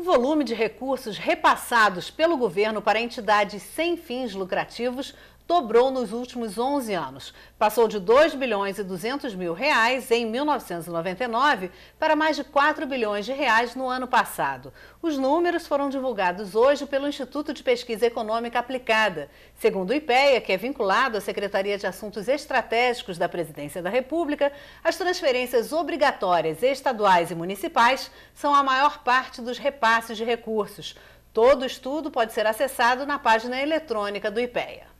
O volume de recursos repassados pelo governo para entidades sem fins lucrativos dobrou nos últimos 11 anos. Passou de 2 bilhões e 200 mil reais em 1999 para mais de 4 bilhões de reais no ano passado. Os números foram divulgados hoje pelo Instituto de Pesquisa Econômica Aplicada. Segundo o IPEA, que é vinculado à Secretaria de Assuntos Estratégicos da Presidência da República, as transferências obrigatórias estaduais e municipais são a maior parte dos repassos classes de recursos. Todo estudo pode ser acessado na página eletrônica do IPEA.